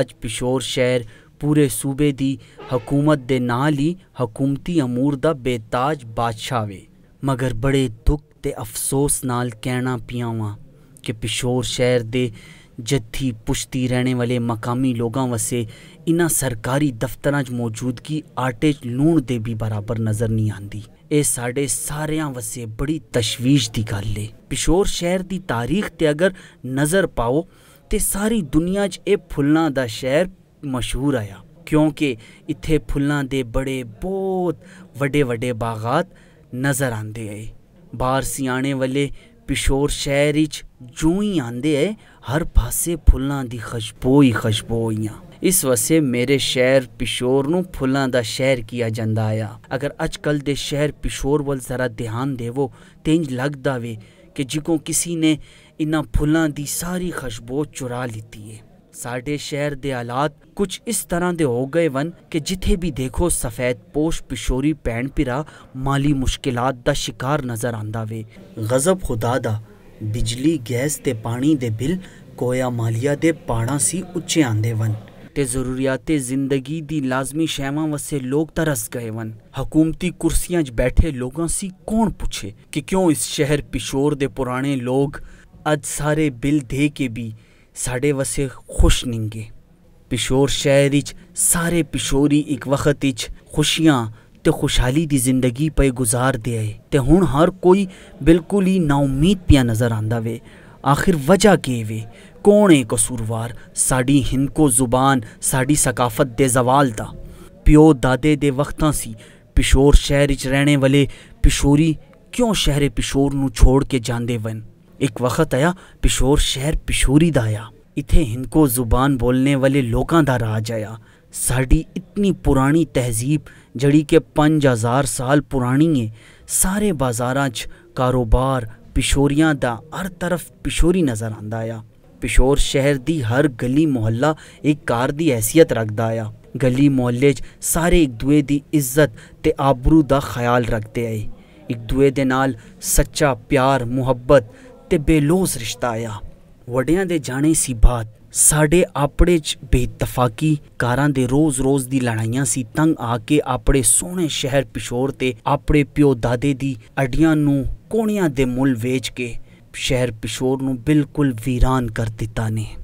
ਅੱਜ ਪਿਸ਼ੋਰ ਸ਼ਹਿਰ ਪੂਰੇ ਸੂਬੇ ਦੀ ਹਕੂਮਤ ਦੇ ਨਾਲ ਹੀ ਹਕੂਮਤੀ ਅਮੂਰ ਦਾ ਬੇਤਾਜ ਬਾਦਸ਼ਾਹ ਵੇ ਮਗਰ ਬੜੇ ਦੁੱਖ ਤੇ ਅਫਸੋਸ ਨਾਲ ਕਹਿਣਾ ਪਿਆਵਾਂ ਕਿ ਪਿਸ਼ੋਰ ਸ਼ਹਿਰ ਦੇ ਜੱਥੀ ਪੁਸ਼ਤੀ ਰਹਿਣੇ ਵਾਲੇ ਮਕਾਮੀ ਲੋਕਾਂ ਵਸੇ ਇਨ੍ਹਾਂ ਸਰਕਾਰੀ ਦਫ਼ਤਰਾਂ 'ਚ ਮੌਜੂਦਗੀ ਆਟੇ 'ਚ ਲੂਣ ਦੇ ਵੀ ਬਰਾਬਰ ਨਜ਼ਰ ਨਹੀਂ ਆਂਦੀ ਇਹ ਸਾਡੇ ਸਾਰਿਆਂ ਵਸੇ ਬੜੀ ਤਸ਼ਵੀਸ਼ ਦੀ ਗੱਲ ਏ ਪਿਸ਼ੋਰ ਸ਼ਹਿਰ ਦੀ ਤਾਰੀਖ ਤੇ ਅਗਰ ਨਜ਼ਰ ਪਾਓ ਤੇ ਸਾਰੀ ਦੁਨੀਆ 'ਚ ਇਹ ਫੁੱਲਾਂ ਦਾ ਸ਼ਹਿਰ ਮਸ਼ਹੂਰ ਆਇਆ ਕਿਉਂਕਿ ਇੱਥੇ ਫੁੱਲਾਂ ਦੇ ਬੜੇ ਬਹੁਤ ਵੱਡੇ ਵੱਡੇ ਬਾਗਾਂ ਨਜ਼ਰ ਆਉਂਦੇ ਆਏ ਬਾਹਰ ਸਿਆਣੇ ਵਾਲੇ ਪਿਸ਼ੋਰ ਸ਼ਹਿਰ 'ਚ ਜੂ ਹੀ ਆਂਦੇ ਆਏ ਹਰ ਪਾਸੇ ਫੁੱਲਾਂ ਦੀ ਖੁਸ਼ਬੂ ਹੀ ਖੁਸ਼ਬੂ ਆਈਆਂ ਇਸ ਵਸੇ ਮੇਰੇ ਸ਼ਹਿਰ ਪਿਸ਼ੋਰ ਨੂੰ ਫੁੱਲਾਂ ਦਾ ਸ਼ਹਿਰ ਕੀਆ ਜਾਂਦਾ ਆ ਅਗਰ ਅੱਜਕੱਲ ਦੇ ਸ਼ਹਿਰ ਪਿਸ਼ੋਰ ਵੱਲ ਜ਼ਰਾ ਧਿਆਨ ਦੇਵੋ ਤੇ ਇੰਜ ਲੱਗਦਾ ਵੇ ਕਿ ਜਿਕੋ ਕਿਸੇ ਨੇ ਇਨ੍ਹਾਂ ਫੁੱਲਾਂ ਦੀ ਸਾਰੀ ਖੁਸ਼ਬੂ ਚੁਰਾ ਲੀਤੀ ਹੈ ਸਾਡੇ ਸ਼ਹਿਰ ਦੇ ਹਾਲਾਤ ਕੁਝ ਇਸ ਤਰ੍ਹਾਂ ਦੇ ਹੋ ਗਏ ਵਨ ਕਿ ਜਿੱਥੇ ਵੀ ਦੇਖੋ ਸਫੈਦ ਪੋਸ਼ ਪਿਸ਼ੋਰੀ ਪੈਣ ਪਿਰਾ ਮਾਲੀ ਮੁਸ਼ਕਿਲਾਂ ਦਾ ਸ਼ਿਕਾਰ ਨਜ਼ਰ ਆਂਦਾ ਵੇ ਗਜ਼ਬ ਖੁਦਾ ਦਾ ਬਿਜਲੀ ਗੈਸ ਤੇ ਪਾਣੀ ਦੇ ਬਿੱਲ ਕੋਇਆ ਮਾਲੀਆ ਦੇ ਪਾਣਾ ਸੀ ਉੱਚੇ ਆਂਦੇ ਵਨ ਤੇ ਜ਼ਰੂਰੀਅਤਾਂ ਜ਼ਿੰਦਗੀ ਦੀ ਲਾਜ਼ਮੀ ਸ਼ੈਵਾਂ ਵਸੇ ਲੋਕ ਤਰਸ ਗਏ ਵਨ ਹਕੂਮਤੀ ਕੁਰਸੀਆਂ 'ਚ ਬੈਠੇ ਲੋਕਾਂ ਸੀ ਕੌਣ ਪੁੱਛੇ ਕਿ ਕਿਉਂ ਇਸ ਸ਼ਹਿਰ ਪਿਸ਼ੋਰ ਦੇ ਪੁਰਾਣੇ ਲੋਕ ਅੱਜ ਸਾਰੇ ਬਿੱਲ ਦੇ ਕੇ ਵੀ ਸਾਡੇ ਵਸੇ ਖੁਸ਼ ਨਹੀਂਗੇ ਪਿਸ਼ੋਰ ਸ਼ਹਿਰ ਵਿੱਚ ਸਾਰੇ ਪਿਸ਼ੋਰੀ ਇੱਕ ਵਕਤ ਵਿੱਚ ਖੁਸ਼ੀਆਂ ਤੇ ਖੁਸ਼ਹਾਲੀ ਦੀ ਜ਼ਿੰਦਗੀ ਪਏ ਗੁਜ਼ਾਰਦੇ ਆਏ ਤੇ ਹੁਣ ਹਰ ਕੋਈ ਬਿਲਕੁਲ ਹੀ ਨਾ ਉਮੀਦ ਪਿਆ ਨਜ਼ਰ ਆਂਦਾ ਵੇ ਆਖਿਰ ਵਜ੍ਹਾ ਕੀ ਵੇ ਕੌਣ ਹੈ ਕਸੂਰਵਾਰ ਸਾਡੀ ਹਿੰਦ ਕੋ ਜ਼ੁਬਾਨ ਸਾਡੀ ਸਕਾਫਤ ਦੇ ਜ਼ਵਾਲ ਦਾ ਪਿਓ ਦਾਦੇ ਦੇ ਵਕਤਾਂ ਸੀ ਪਿਸ਼ੋਰ ਸ਼ਹਿਰ ਵਿੱਚ ਰਹਿਣੇ ਵਾਲੇ ਪਿਸ਼ੋਰੀ ਕਿਉਂ ਸ਼ਹਿਰੇ ਪਿਸ਼ੋਰ ਨੂੰ ਛੋੜ ਕੇ ਜਾਂਦੇ ਵਨ ਇੱਕ ਵਕਤ ਆਇਆ ਪਿਸ਼ੋਰ ਸ਼ਹਿਰ ਪਿਸ਼ੋਰੀ ਦਾ ਆਇਆ ਇੱਥੇ ਹਿੰਕੋ ਜ਼ੁਬਾਨ ਬੋਲਣੇ ਵਾਲੇ ਲੋਕਾਂ ਦਾ ਰਾਜ ਆਇਆ ਸਾਡੀ ਇਤਨੀ ਪੁਰਾਣੀ ਤਹਿਜ਼ੀਬ ਜੜੀ ਕਿ 5000 ਸਾਲ ਪੁਰਾਣੀ ਏ ਸਾਰੇ ਬਾਜ਼ਾਰਾਂ 'ਚ ਕਾਰੋਬਾਰ ਪਿਸ਼ੋਰੀਆਂ ਦਾ ਹਰ ਤਰਫ ਪਿਸ਼ੋਰੀ ਨਜ਼ਰ ਆਂਦਾ ਆਇਆ ਪਿਸ਼ੋਰ ਸ਼ਹਿਰ ਦੀ ਹਰ ਗਲੀ ਮੁਹੱਲਾ ਇੱਕ ਕਾਰ ਦੀ ਹیثیت ਰੱਖਦਾ ਆਇਆ ਗਲੀ ਮੁਹੱਲੇ 'ਚ ਸਾਰੇ ਇੱਕ ਦੂਏ ਦੀ ਇੱਜ਼ਤ ਤੇ ਆਬਰੂ ਦਾ ਖਿਆਲ ਰੱਖਦੇ ਆਏ ਇੱਕ ਦੂਏ ਦੇ ਨਾਲ ਸੱਚਾ ਪਿਆਰ ਮੁਹੱਬਤ ਤੇ ਬੇਲੋਸ ਰਿਸ਼ਤਾ ਆਇਆ ਵੱਡਿਆਂ ਦੇ ਜਾਣੇ ਸੀ ਬਾਤ ਸਾਡੇ ਆਪਣੇ ਚ ਬੇਤਫਾਕੀ ਕਾਰਾਂ ਦੇ ਰੋਜ਼-ਰੋਜ਼ ਦੀ ਲੜਾਈਆਂ ਸੀ ਤੰਗ ਆ ਕੇ ਆਪਣੇ ਸੋਹਣੇ ਸ਼ਹਿਰ ਪਿਸ਼ੋਰ ਤੇ ਆਪਣੇ ਪਿਓ ਦਾਦੇ ਦੀ ਅਡੀਆਂ ਨੂੰ ਕੋਣੀਆਂ ਦੇ ਮੁੱਲ ਵੇਚ ਕੇ ਸ਼ਹਿਰ ਪਿਸ਼ੋਰ ਨੂੰ ਬਿਲਕੁਲ ਵੀਰਾਨ ਕਰ ਦਿੱਤਾ ਨੇ